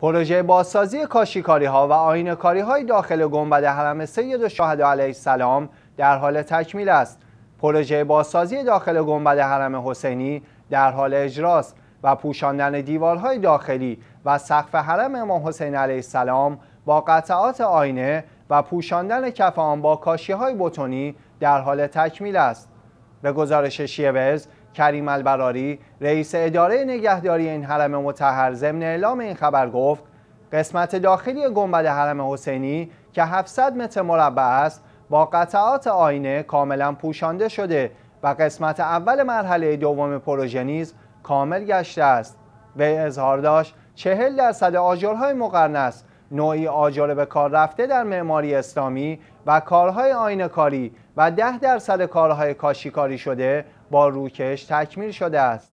پروژه بازسازی کاشیکاری ها و آینه کاری های داخل گنبد حرم سید شاهد علیه السلام در حال تکمیل است. پروژه بازسازی داخل گنبد حرم حسینی در حال اجراست و پوشاندن دیوارهای داخلی و سقف حرم امام حسین علیه السلام با قطعات آینه و پوشاندن کف آن با کاشی های بتونی در حال تکمیل است. به گزارش شیوز کریم البراری رئیس اداره نگهداری این حرم متحر ضمن اعلام این خبر گفت قسمت داخلی گنبد حرم حسینی که 700 متر مربع است با قطعات آینه کاملا پوشانده شده و قسمت اول مرحله دوم پروژه نیز کامل گشته است وی اظهار داشت چهل درصد آجرهای مقرنس نوعی آجر به کار رفته در معماری اسلامی و کارهای آینه کاری و ده درصد کارهای کاشیکاری شده با روکش تکمیل شده است.